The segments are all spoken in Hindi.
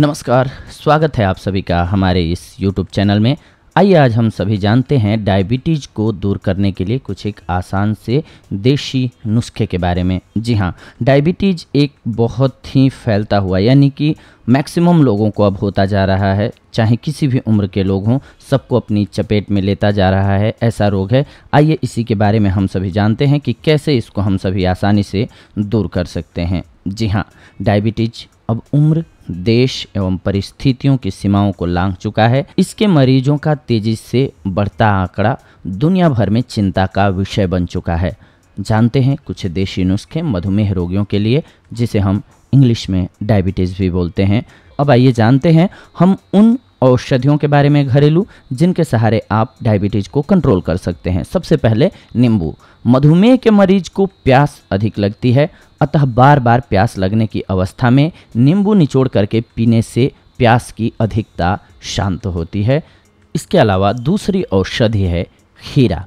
नमस्कार स्वागत है आप सभी का हमारे इस YouTube चैनल में आइए आज हम सभी जानते हैं डायबिटीज़ को दूर करने के लिए कुछ एक आसान से देशी नुस्खे के बारे में जी हाँ डायबिटीज़ एक बहुत ही फैलता हुआ यानी कि मैक्सिमम लोगों को अब होता जा रहा है चाहे किसी भी उम्र के लोग हों सबको अपनी चपेट में लेता जा रहा है ऐसा रोग है आइए इसी के बारे में हम सभी जानते हैं कि कैसे इसको हम सभी आसानी से दूर कर सकते हैं जी हाँ डायबिटीज अब उम्र देश एवं परिस्थितियों की सीमाओं को लांघ चुका है इसके मरीजों का तेजी से बढ़ता आंकड़ा दुनिया भर में चिंता का विषय बन चुका है जानते हैं कुछ देशी नुस्खे मधुमेह रोगियों के लिए जिसे हम इंग्लिश में डायबिटीज़ भी बोलते हैं अब आइए जानते हैं हम उन औषधियों के बारे में घरेलू जिनके सहारे आप डायबिटीज को कंट्रोल कर सकते हैं सबसे पहले नींबू मधुमेह के मरीज को प्यास अधिक लगती है अतः बार बार प्यास लगने की अवस्था में नींबू निचोड़ करके पीने से प्यास की अधिकता शांत होती है इसके अलावा दूसरी औषधि है खीरा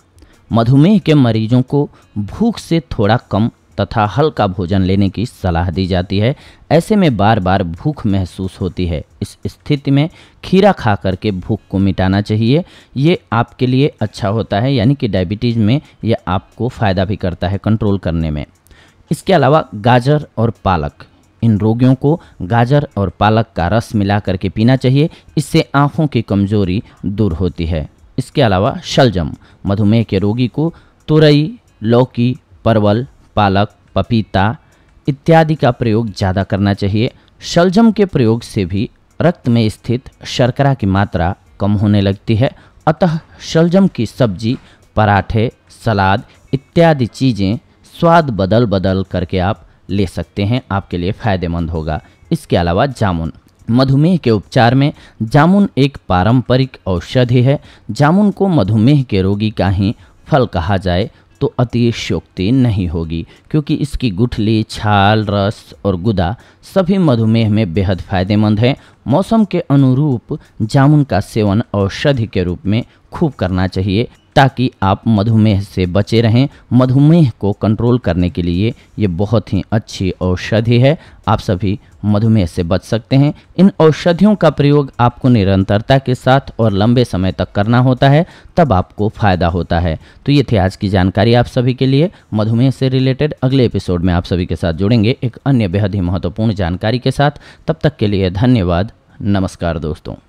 मधुमेह के मरीजों को भूख से थोड़ा कम तथा हल्का भोजन लेने की सलाह दी जाती है ऐसे में बार बार भूख महसूस होती है इस स्थिति में खीरा खा करके भूख को मिटाना चाहिए ये आपके लिए अच्छा होता है यानी कि डायबिटीज़ में यह आपको फ़ायदा भी करता है कंट्रोल करने में इसके अलावा गाजर और पालक इन रोगियों को गाजर और पालक का रस मिला करके पीना चाहिए इससे आँखों की कमजोरी दूर होती है इसके अलावा शलजम मधुमेह के रोगी को तुरई लौकी परवल पालक पपीता इत्यादि का प्रयोग ज़्यादा करना चाहिए शलजम के प्रयोग से भी रक्त में स्थित शर्करा की मात्रा कम होने लगती है अतः शलजम की सब्जी पराठे सलाद इत्यादि चीज़ें स्वाद बदल बदल करके आप ले सकते हैं आपके लिए फ़ायदेमंद होगा इसके अलावा जामुन मधुमेह के उपचार में जामुन एक पारंपरिक औषधि है जामुन को मधुमेह के रोगी का ही फल कहा जाए तो अतिशोक्ति नहीं होगी क्योंकि इसकी गुठली छाल रस और गुदा सभी मधुमेह में बेहद फायदेमंद है मौसम के अनुरूप जामुन का सेवन औषधि के रूप में खूब करना चाहिए ताकि आप मधुमेह से बचे रहें मधुमेह को कंट्रोल करने के लिए ये बहुत ही अच्छी औषधि है आप सभी मधुमेह से बच सकते हैं इन औषधियों का प्रयोग आपको निरंतरता के साथ और लंबे समय तक करना होता है तब आपको फ़ायदा होता है तो ये थी आज की जानकारी आप सभी के लिए मधुमेह से रिलेटेड अगले एपिसोड में आप सभी के साथ जुड़ेंगे एक अन्य बेहद ही महत्वपूर्ण जानकारी के साथ तब तक के लिए धन्यवाद नमस्कार दोस्तों